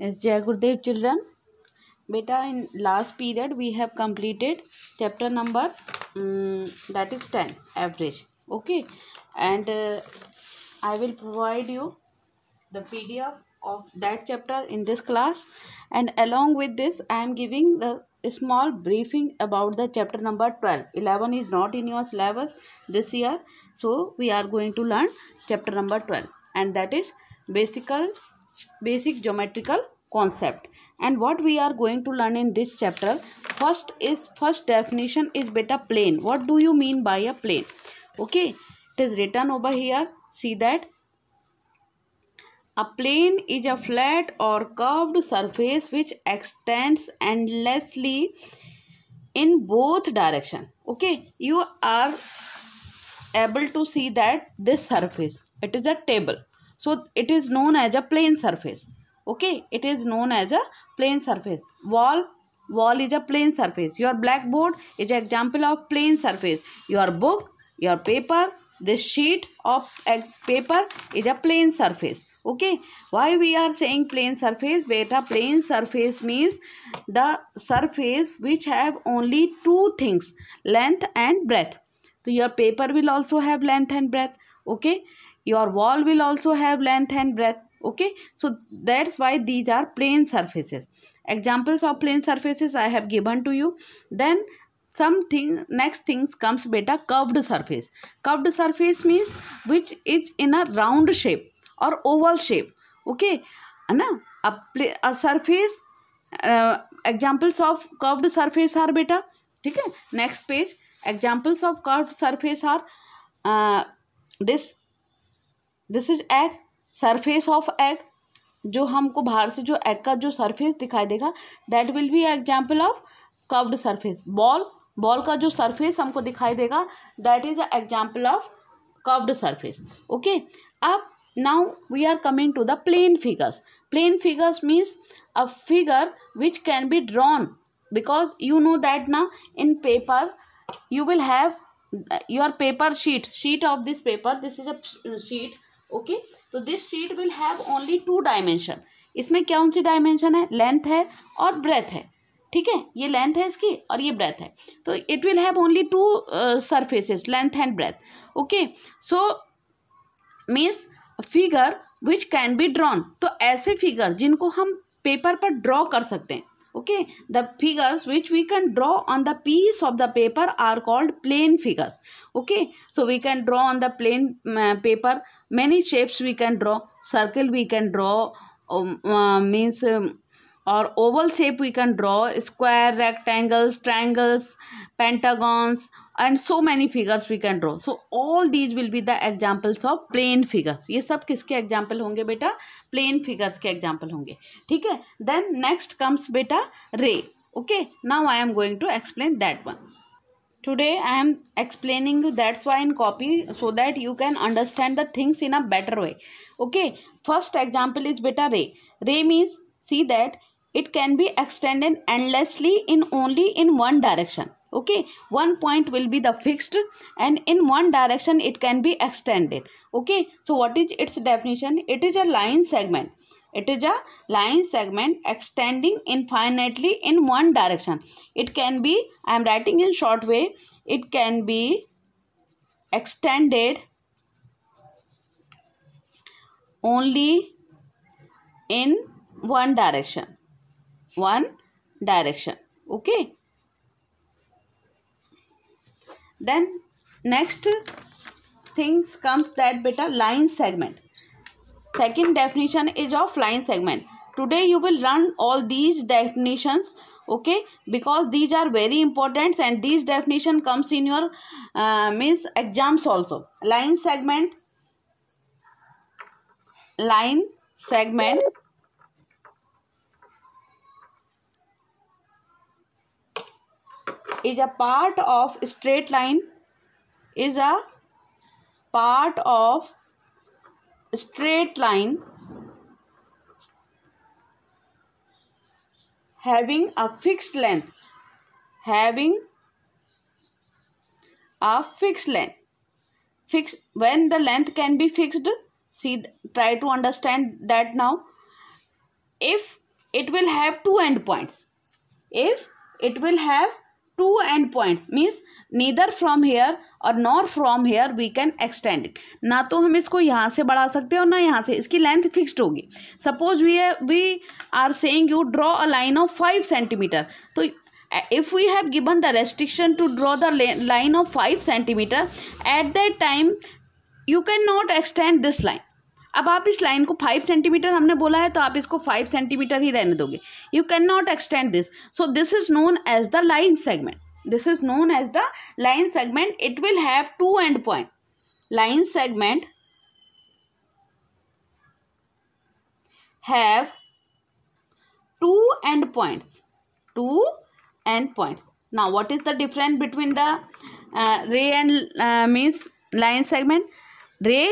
As Jai Gurudev children, beta in last period we have completed chapter number um, that is 10 average. Okay and uh, I will provide you the PDF of that chapter in this class and along with this I am giving the small briefing about the chapter number 12 11 is not in your syllabus this year so we are going to learn chapter number 12 and that is basically basic geometrical concept and what we are going to learn in this chapter first is first definition is beta plane what do you mean by a plane okay it is written over here see that a plane is a flat or curved surface which extends endlessly in both direction okay you are able to see that this surface it is a table so it is known as a plane surface. Okay, it is known as a plane surface. Wall, wall is a plane surface. Your blackboard is an example of plane surface. Your book, your paper, this sheet of paper is a plane surface. Okay, why we are saying plane surface? Beta plane surface means the surface which have only two things, length and breadth. So your paper will also have length and breadth. Okay, your wall will also have length and breadth okay so that's why these are plane surfaces examples of plane surfaces i have given to you then something next things comes beta curved surface curved surface means which is in a round shape or oval shape okay na a, a surface uh, examples of curved surface are beta Okay, next page. Examples of curved curved are are uh, this. This is egg surface of egg जो हमको बाहर से जो egg का जो surface दिखाई देगा that will be example of curved surface ball ball का जो सरफेस हमको दिखाई देगा that is example of curved surface okay अब now we are coming to the plane figures plane figures means a figure which can be drawn because you know that ना in paper you will have your paper sheet sheet of this paper this is a sheet okay तो this sheet will have only two dimension इसमें क्या कौन सी dimension है length है और breath है ठीक है ये लेंथ है इसकी और ये ब्रेथ है तो it will have only two surfaces length and breadth okay so means figure which can be drawn तो ऐसे फिगर जिनको हम पेपर पर ड्रॉ कर सकते हैं okay the figures which we can draw on the piece of the paper are called plane figures okay so we can draw on the plane mm, uh, paper many shapes we can draw circle we can draw um, uh, means um, or oval shape we can draw square rectangles triangles pentagons and so many figures we can draw so all these will be the examples of plane figures ये सब किसके example होंगे बेटा plane figures के example होंगे ठीक है then next comes बेटा ray okay now I am going to explain that one today I am explaining you that's why in copy so that you can understand the things in a better way okay first example is बेटा ray ray means see that it can be extended endlessly in only in one direction okay one point will be the fixed and in one direction it can be extended okay so what is its definition it is a line segment it is a line segment extending infinitely in one direction it can be i am writing in short way it can be extended only in one direction one direction okay then next things comes that beta line segment second definition is of line segment today you will learn all these definitions okay because these are very important and these definition comes in your uh, means exams also line segment line segment is a part of straight line is a part of straight line having a fixed length having a fixed length fixed when the length can be fixed see try to understand that now if it will have two endpoints if it will have two end point means neither from here और nor from here we can extend it ना तो हम इसको यहाँ से बढ़ा सकते हैं और ना यहाँ से इसकी लेंथ फिक्सड होगी suppose we we are saying you draw a line of five centimetre तो if we have given the restriction to draw the line of five centimetre at that time you can not extend this line अब आप इस line को five centimetre हमने बोला है तो आप इसको फाइव सेंटीमीटर ही रहने दोगे you can not extend this so this is known as the line segment this is known as the line segment it will have two end point line segment have two end points two end points ना what is the difference between the ray and means line segment ray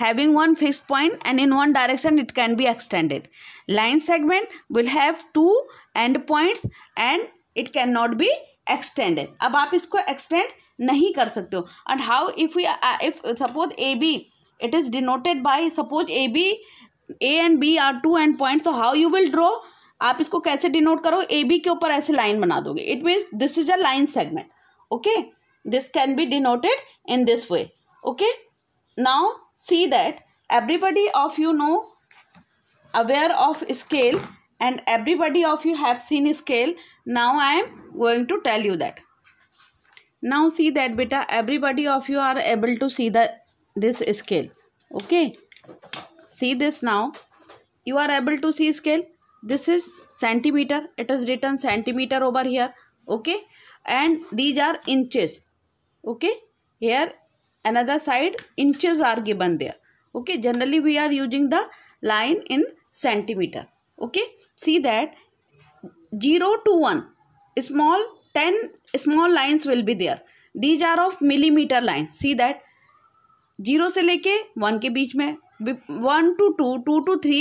having one fixed point and in one direction it can be extended. Line segment will have two end points and it cannot be extended. ab aap isko extend nahi kar sakte ho And how if we uh, if suppose ab it is denoted by suppose ab a and b are two end points so how you will draw आप इसको कैसे denote करो ए B के ऊपर ऐसे line बना दोगे it means this is a line segment okay this can be denoted in this way okay now see that everybody of you know aware of scale and everybody of you have seen scale now i am going to tell you that now see that beta everybody of you are able to see the this scale okay see this now you are able to see scale this is centimeter it is written centimeter over here okay and these are inches okay here another side inches are given there okay generally we are using the line in centimeter okay see that 0 to 1 small 10 small lines will be there these are of millimeter lines see that 0 se leke 1 ke beech mein 1 to 2 2 to 3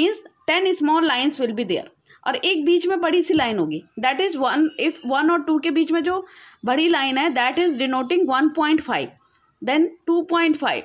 means 10 small lines will be there और एक बीच में बड़ी सी line होगी that is one if one और two के बीच में जो बड़ी लाइन है that is denoting one point five then two point five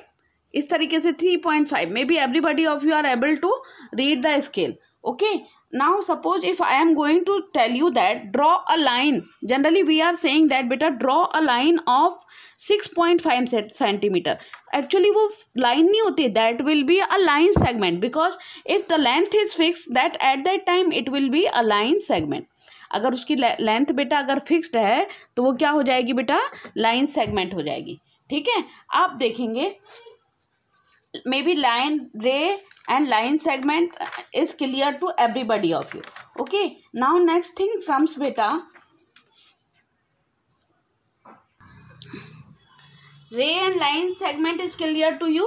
इस तरीके से three point five may be every everybody of you are able to read the scale okay now suppose if I am going to tell you that draw a line generally we are saying that बेटा draw a line of six point five centimetre actually वो line नहीं होती that will be a line segment because if the length is fix that at that time it will be a line segment अगर उसकी length बेटा अगर fixed है तो वो क्या हो जाएगी बेटा लाइन सेगमेंट हो जाएगी ठीक है आप देखेंगे may be line ray and line segment is clear to everybody of you okay now next thing comes बेटा ray and line segment is clear to you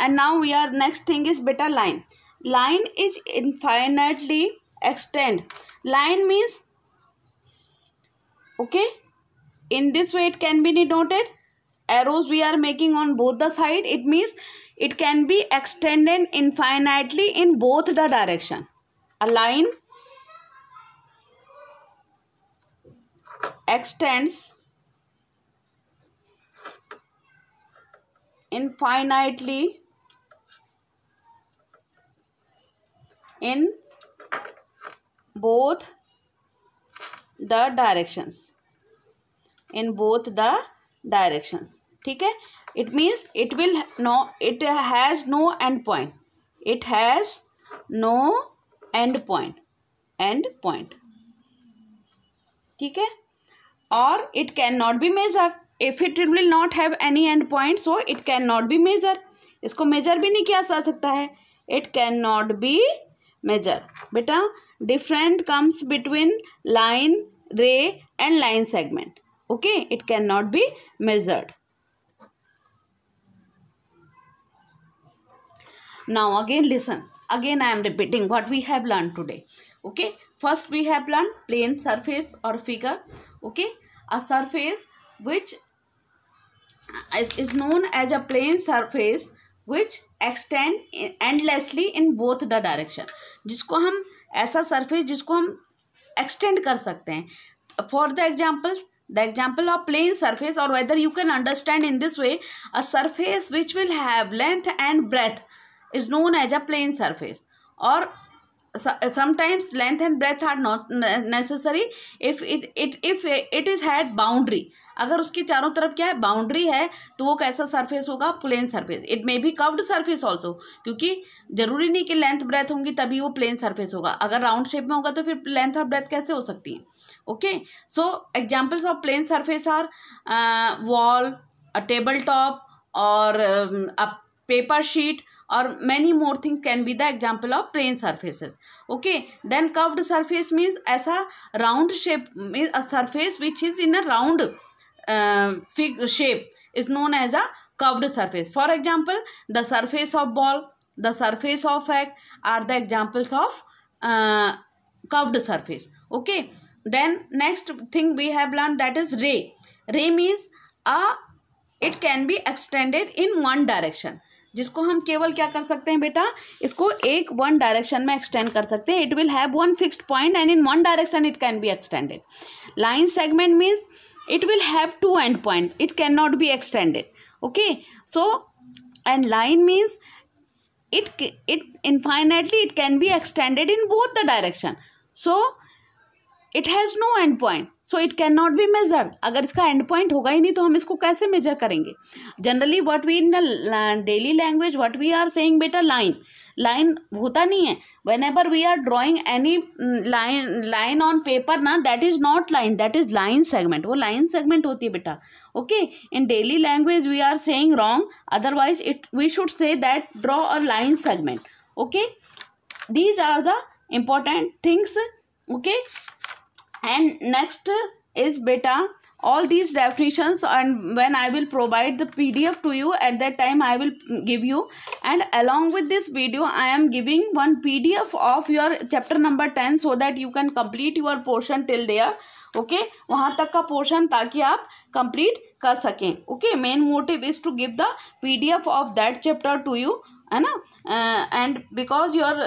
and now we are next thing is बेटा line line is infinitely extend line means okay in this way it can be denoted arrows we are making on both the side it means it can be extended infinitely in both the direction a line extends infinitely in both the directions in both the directions ठीक है it means it will no it has no end point it has no end point end point ठीक है और it can not be measure if it will not have any end point so it can not be measure इसको measure भी नहीं किया जा सकता है it can not be measure बेटा different comes between line ray and line segment okay it can not be measured now again listen again i am repeating what we have learned today okay first we have learned plane surface or figure okay a surface which is known as a plane surface which extend endlessly in both the direction jisko hum aisa surface jisko hum extend kar sakte hain for the example the example of plane surface or whether you can understand in this way a surface which will have length and breadth is known as a plane surface और sometimes length and breadth are not necessary if it if it is had boundary अगर उसकी चारों तरफ क्या है boundary है तो वो कैसा सरफेस होगा plane surface it may be curved surface also क्योंकि जरूरी नहीं कि लेंथ ब्रेथ होंगी तभी वो प्लेन सरफेस होगा अगर राउंड शेप में होगा तो फिर लेंथ और ब्रेथ कैसे हो सकती है okay so examples of plane surface are wall table top और up um, paper sheet or many more things can be the example of plane surfaces okay then curved surface means as a round shape means a surface which is in a round uh, fig shape is known as a curved surface for example the surface of ball the surface of egg are the examples of uh, curved surface okay then next thing we have learned that is ray ray means a uh, it can be extended in one direction जिसको हम केवल क्या कर सकते हैं बेटा इसको एक वन डायरेक्शन में एक्सटेंड कर सकते हैं it will have one fixed point and in one direction it can be extended line segment means it will have two end point it can not be extended okay so and line means it it infinitely it can be extended in both the direction so it has no end point so it can not be measure अगर इसका and point होगा ही नहीं तो हम इसको कैसे measure करेंगे generally what we in daily language what we are saying बेटा लाइन लाइन होता नहीं है whenever we are drawing any line line on paper ना that is not line that is line segment वो line segment होती है बेटा okay in daily language we are saying wrong otherwise it we should say that draw a line segment okay these are the important things okay and next is बेटा all these definitions and when I will provide the P D F to you at that time I will give you and along with this video I am giving one P D F of your chapter number ten so that you can complete your portion till there okay वहाँ तक का portion ताकि आप complete कर सकें okay main motive is to give the P D F of that chapter to you है ना and because your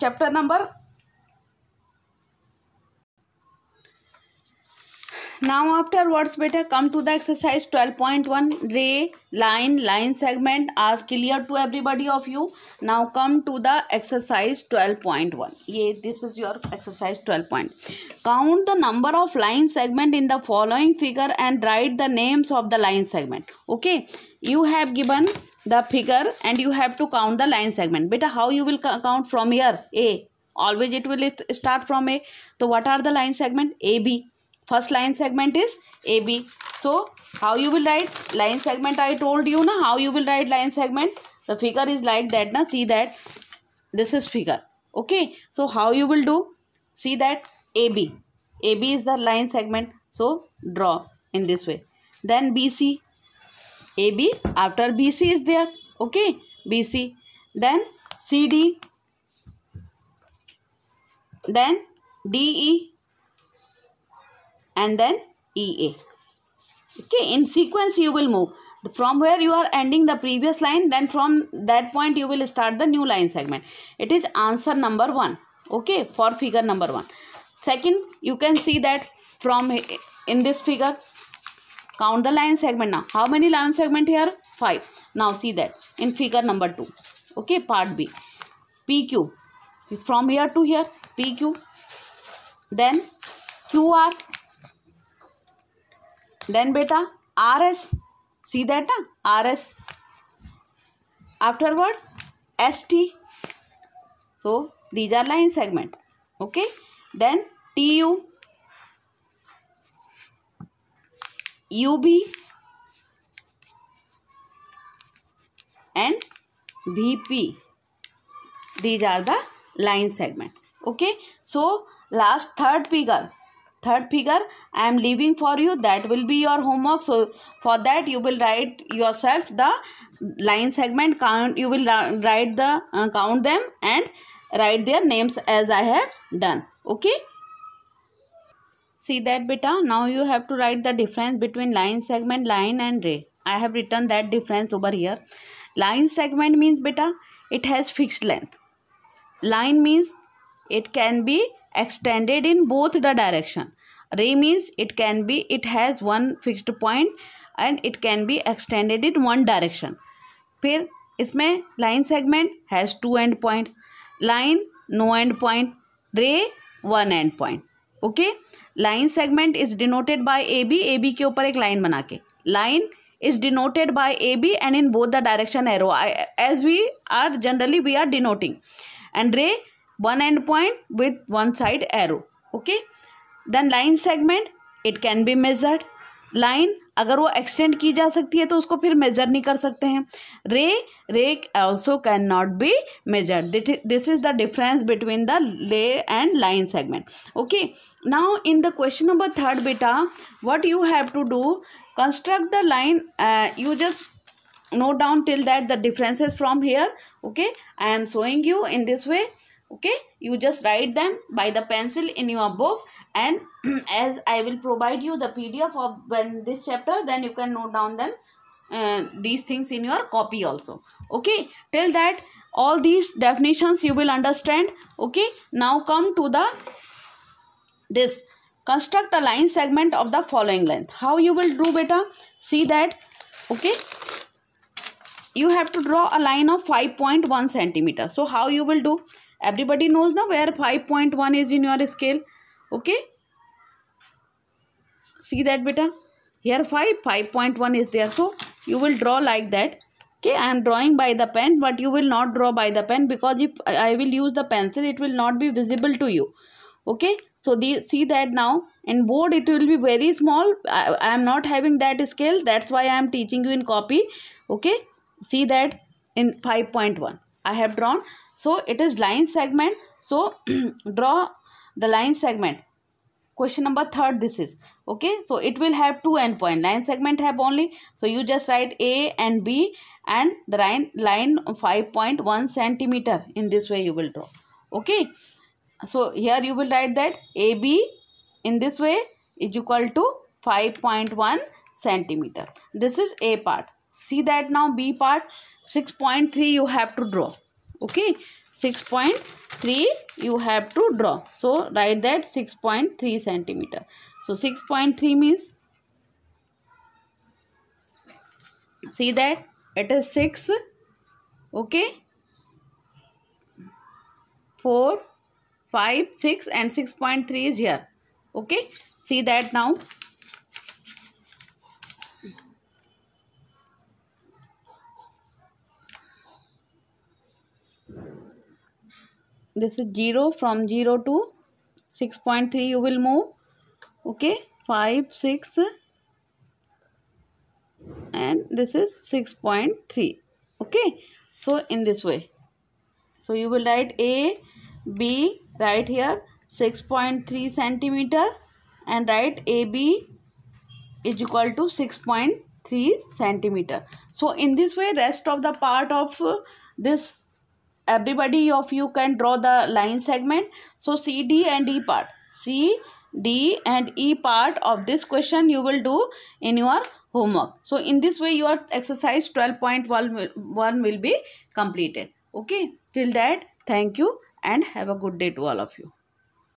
chapter number Now afterwards beta come to the exercise 12.1 ray line line segment are clear to everybody of you. Now come to the exercise 12.1. Yeah, this is your exercise 12 point. Count the number of line segment in the following figure and write the names of the line segment. Okay, you have given the figure and you have to count the line segment. Beta how you will count from here? A always it will start from A. So what are the line segment? A B first line segment is AB. So, how you will write line segment? I told you na how you will write line segment. The figure is like that na. See that this is figure. Okay. So, how you will do? See that AB. AB is the line segment. So, draw in this way. Then BC. AB after BC is there. Okay. BC. Then CD. Then DE and then EA. Okay, in sequence you will move. From where you are ending the previous line, then from that point you will start the new line segment. It is answer number 1. Okay, for figure number 1. Second, you can see that from in this figure, count the line segment now. How many line segment here? 5. Now see that in figure number 2. Okay, part B. PQ. From here to here, PQ. Then QR then बेटा R S see that ना R S afterward S T so these are line segment okay then T U U B and B P these are the line segment okay so last third figure third figure i am leaving for you that will be your homework so for that you will write yourself the line segment count you will write the uh, count them and write their names as i have done okay see that beta now you have to write the difference between line segment line and ray i have written that difference over here line segment means beta it has fixed length line means it can be extended in both the direction ray means it can be it has one fixed point and it can be extended in one direction फिर इसमें line segment has two end points line no end point ray one end point okay line segment is denoted by A B A B के ऊपर एक line बना के line is denoted by A B and in both the direction arrow as we are generally we are denoting and ray one end point with one side arrow okay then line segment it can be measured line अगर वो extend की जा सकती है तो उसको फिर major नहीं कर सकते हैं ray ray also can not be measure this is the difference between the ray and line segment okay now in the question number third बेटा what you have to do construct the line you just note down till that the differences from here okay i am showing you in this way okay you just write them by the pencil in your book and as i will provide you the pdf of when this chapter then you can note down them uh, these things in your copy also okay till that all these definitions you will understand okay now come to the this construct a line segment of the following length how you will do beta see that okay you have to draw a line of 5.1 centimeter so how you will do everybody knows now where 5.1 is in your scale okay see that beta here 5 5.1 is there so you will draw like that okay i am drawing by the pen but you will not draw by the pen because if i will use the pencil it will not be visible to you okay so the, see that now in board it will be very small I, I am not having that scale that's why i am teaching you in copy okay see that in 5.1 I have drawn so it is line segment so draw the line segment question number third this is okay so it will have two endpoint line segment have only so you just write a and b and the line line 5.1 centimeter in this way you will draw okay so here you will write that ab in this way is equal to 5.1 centimeter this is a part see that now b part 6.3 you have to draw okay 6.3 you have to draw so write that 6.3 centimeter so 6.3 means see that it is 6 okay 4 5 6 and 6.3 is here okay see that now this is 0 from 0 to 6.3 you will move okay 5 6 and this is 6.3 okay so in this way so you will write a b right here 6.3 centimeter and write AB is equal to 6.3 centimeter. So in this way rest of the part of uh, this everybody of you can draw the line segment so cd and e part c d and e part of this question you will do in your homework so in this way your exercise 12.1 will be completed okay till that thank you and have a good day to all of you